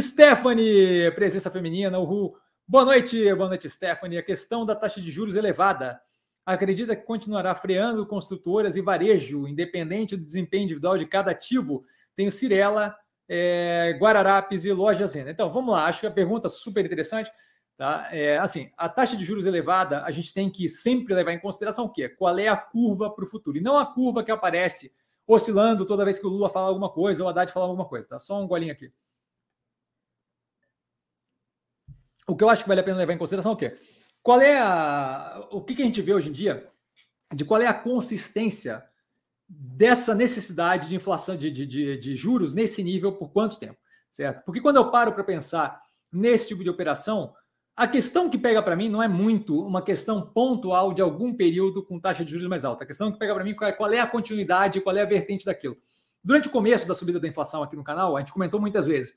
Stephanie, presença feminina, uhul. Boa noite, boa noite, Stephanie. A questão da taxa de juros elevada. Acredita que continuará freando construtoras e varejo, independente do desempenho individual de cada ativo? Tem o Cirela, é, Guararapes e Lojas Renda. Então, vamos lá. Acho que a pergunta é super interessante. Tá? É, assim, a taxa de juros elevada, a gente tem que sempre levar em consideração o quê? Qual é a curva para o futuro. E não a curva que aparece oscilando toda vez que o Lula fala alguma coisa ou o Haddad fala alguma coisa. Tá? Só um golinho aqui. o que eu acho que vale a pena levar em consideração é o quê? Qual é a, o que, que a gente vê hoje em dia de qual é a consistência dessa necessidade de inflação de, de, de, de juros nesse nível por quanto tempo, certo? Porque quando eu paro para pensar nesse tipo de operação, a questão que pega para mim não é muito uma questão pontual de algum período com taxa de juros mais alta. A questão que pega para mim é qual é a continuidade, qual é a vertente daquilo. Durante o começo da subida da inflação aqui no canal, a gente comentou muitas vezes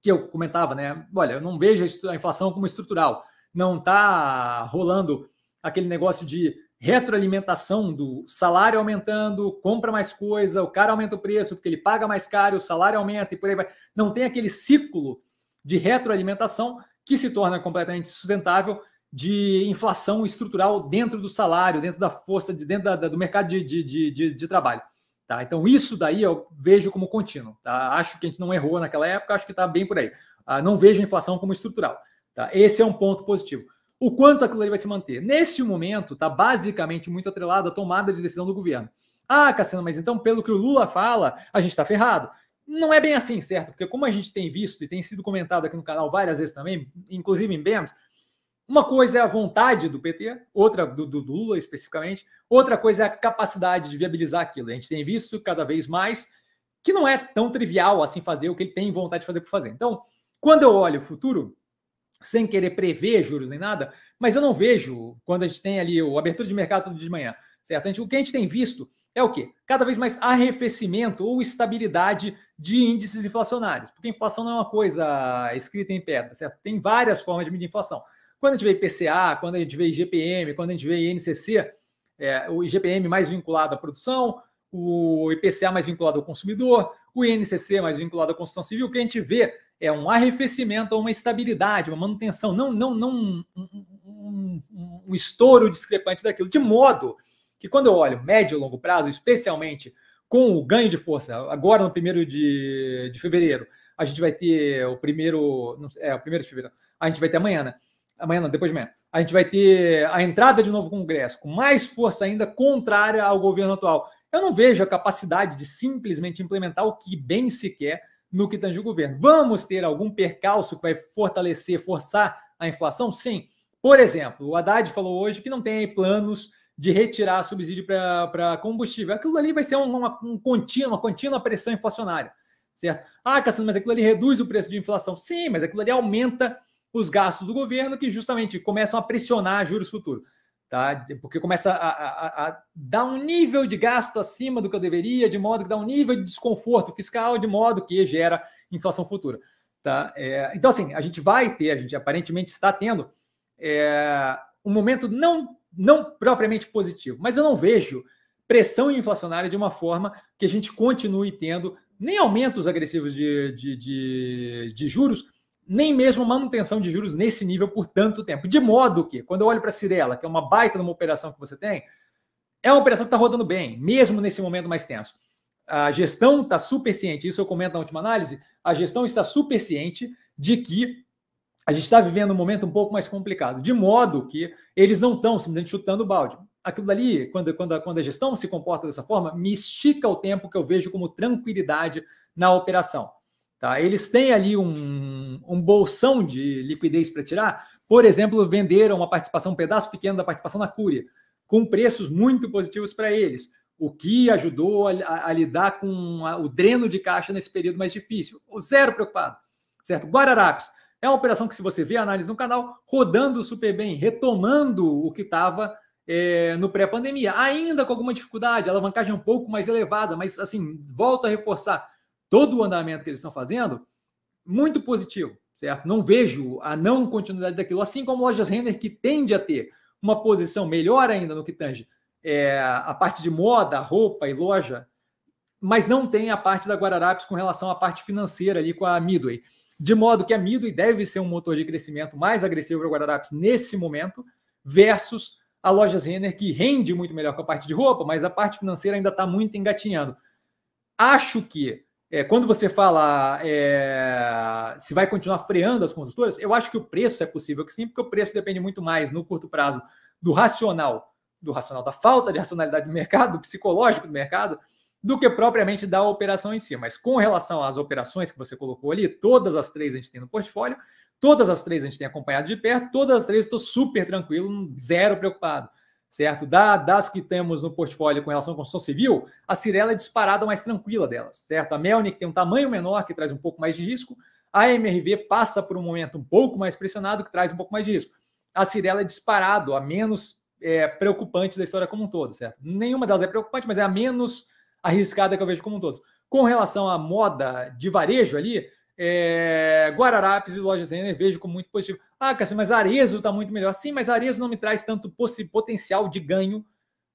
que eu comentava, né? Olha, eu não vejo a inflação como estrutural. Não está rolando aquele negócio de retroalimentação do salário aumentando, compra mais coisa, o cara aumenta o preço porque ele paga mais caro, o salário aumenta e por aí vai. Não tem aquele ciclo de retroalimentação que se torna completamente sustentável de inflação estrutural dentro do salário, dentro da força, dentro da, do mercado de, de, de, de trabalho. Tá? Então, isso daí eu vejo como contínuo. Tá? Acho que a gente não errou naquela época, acho que está bem por aí. Ah, não vejo a inflação como estrutural. Tá? Esse é um ponto positivo. O quanto aquilo ali vai se manter? Neste momento, está basicamente muito atrelado à tomada de decisão do governo. Ah, Cassiano, mas então, pelo que o Lula fala, a gente está ferrado. Não é bem assim, certo? Porque como a gente tem visto e tem sido comentado aqui no canal várias vezes também, inclusive em BEMS, uma coisa é a vontade do PT, outra do, do, Lula especificamente, outra coisa é a capacidade de viabilizar aquilo. A gente tem visto cada vez mais que não é tão trivial assim fazer o que ele tem vontade de fazer por fazer. Então, quando eu olho o futuro, sem querer prever juros nem nada, mas eu não vejo quando a gente tem ali o abertura de mercado de manhã, certo? Gente, o que a gente tem visto é o quê? Cada vez mais arrefecimento ou estabilidade de índices inflacionários, porque inflação não é uma coisa escrita em pedra, certo? Tem várias formas de medir inflação. Quando a gente vê IPCA, quando a gente vê IGPM, quando a gente vê INCC, é, o IGPM mais vinculado à produção, o IPCA mais vinculado ao consumidor, o INCC mais vinculado à construção civil, o que a gente vê é um arrefecimento, uma estabilidade, uma manutenção, não, não, não um, um, um, um estouro discrepante daquilo, de modo que quando eu olho médio e longo prazo, especialmente com o ganho de força, agora no primeiro de, de fevereiro, a gente vai ter o primeiro, é, o primeiro de fevereiro, a gente vai ter amanhã, né? amanhã não, depois de amanhã, a gente vai ter a entrada de novo Congresso, com mais força ainda contrária ao governo atual. Eu não vejo a capacidade de simplesmente implementar o que bem se quer no que tange o governo. Vamos ter algum percalço que vai fortalecer, forçar a inflação? Sim. Por exemplo, o Haddad falou hoje que não tem planos de retirar subsídio para combustível. Aquilo ali vai ser uma, um contínua, uma contínua pressão inflacionária, certo? Ah, Cassandra, mas aquilo ali reduz o preço de inflação. Sim, mas aquilo ali aumenta os gastos do governo, que justamente começam a pressionar juros futuros. Tá? Porque começa a, a, a, dar um nível de gasto acima do que eu deveria, de modo que dá um nível de desconforto fiscal, de modo que gera inflação futura. Tá? É, então, assim, a gente vai ter, a gente aparentemente está tendo é, um momento não, não propriamente positivo, mas eu não vejo pressão inflacionária de uma forma que a gente continue tendo nem aumentos agressivos de, de, de, de juros, nem mesmo manutenção de juros nesse nível por tanto tempo. De modo que, quando eu olho para a Cirela, que é uma baita de uma operação que você tem, é uma operação que está rodando bem, mesmo nesse momento mais tenso. A gestão está super ciente, isso eu comento na última análise, a gestão está super ciente de que a gente está vivendo um momento um pouco mais complicado, de modo que eles não estão simplesmente chutando o balde. Aquilo dali, quando, quando, quando a gestão se comporta dessa forma, me estica o tempo que eu vejo como tranquilidade na operação. Tá? Eles têm ali um, um, bolsão de liquidez para tirar, por exemplo, venderam uma participação, um pedaço pequeno da participação na Cúria, com preços muito positivos para eles, o que ajudou a, a, a lidar com a, o dreno de caixa nesse período mais difícil. Zero preocupado, certo? Guararapes é uma operação que, se você vê a análise no canal, rodando super bem, retomando o que estava é, no pré-pandemia, ainda com alguma dificuldade, alavancagem é um pouco mais elevada, mas assim, volto a reforçar todo o andamento que eles estão fazendo muito positivo, certo? Não vejo a não continuidade daquilo, assim como lojas render que tende a ter uma posição melhor ainda no que tange é, a parte de moda, roupa e loja, mas não tem a parte da Guararapes com relação à parte financeira ali com a Midway. De modo que a Midway deve ser um motor de crescimento mais agressivo para a Guararapes nesse momento, versus a Lojas Renner, que rende muito melhor com a parte de roupa, mas a parte financeira ainda está muito engatinhando. Acho que é, quando você fala é, se vai continuar freando as construtoras, eu acho que o preço é possível que sim, porque o preço depende muito mais no curto prazo do racional, do racional da falta de racionalidade do mercado, do psicológico do mercado, do que propriamente da operação em si. Mas com relação às operações que você colocou ali, todas as três a gente tem no portfólio, todas as três a gente tem acompanhado de perto, todas as três estou super tranquilo, zero preocupado certo? Da, das que temos no portfólio com relação à construção civil, a Cirela é disparada mais tranquila delas, certo? A Melnick tem um tamanho menor, que traz um pouco mais de risco. A MRV passa por um momento um pouco mais pressionado, que traz um pouco mais de risco. A Cirela é disparado, a menos é, preocupante da história como um todo, certo? Nenhuma delas é preocupante, mas é a menos arriscada que eu vejo como um todo. Com relação à moda de varejo ali, é, Guararapes e Lojas Renner vejo como muito positivo. Ah, mas Arezo está muito melhor. Sim, mas Arezo não me traz tanto potencial de ganho,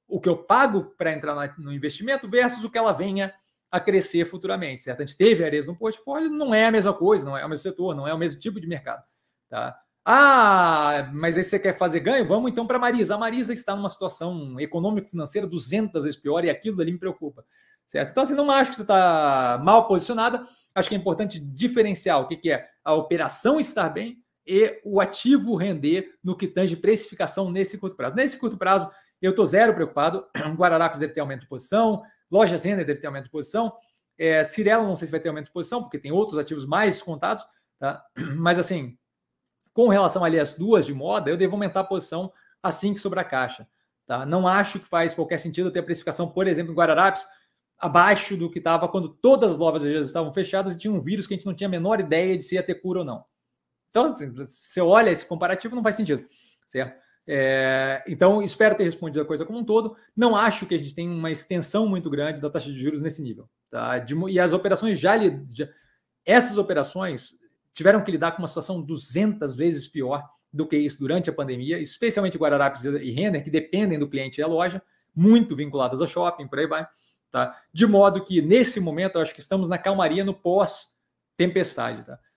o que eu pago para entrar no investimento, versus o que ela venha a crescer futuramente, certo? A gente teve Arezo no portfólio, não é a mesma coisa, não é o mesmo setor, não é o mesmo tipo de mercado, tá? Ah, mas aí você quer fazer ganho? Vamos então para a Marisa. A Marisa está numa situação econômico-financeira 200 vezes pior e aquilo ali me preocupa, certo? Então, assim, não acho que você está mal posicionada. Acho que é importante diferenciar o que, que é a operação estar bem e o ativo render no que tange precificação nesse curto prazo. Nesse curto prazo, eu estou zero preocupado. Guararapes deve ter aumento de posição, Lojas Zender deve ter aumento de posição, é, Cirela não sei se vai ter aumento de posição, porque tem outros ativos mais contados, tá? Mas assim, com relação ali às duas de moda, eu devo aumentar a posição assim que sobrar caixa. Tá? Não acho que faz qualquer sentido ter a precificação, por exemplo, em Guararapes, abaixo do que estava quando todas as lojas estavam fechadas e tinha um vírus que a gente não tinha a menor ideia de se ia ter cura ou não. Então, se assim, você olha esse comparativo, não faz sentido, certo? É, então, espero ter respondido a coisa como um todo. Não acho que a gente tenha uma extensão muito grande da taxa de juros nesse nível. Tá? De, e as operações já, li, já, Essas operações tiveram que lidar com uma situação 200 vezes pior do que isso durante a pandemia, especialmente Guararapes e Renner, que dependem do cliente e a loja, muito vinculadas a shopping, por aí vai. Tá? De modo que, nesse momento, eu acho que estamos na calmaria no pós-tempestade. Tá?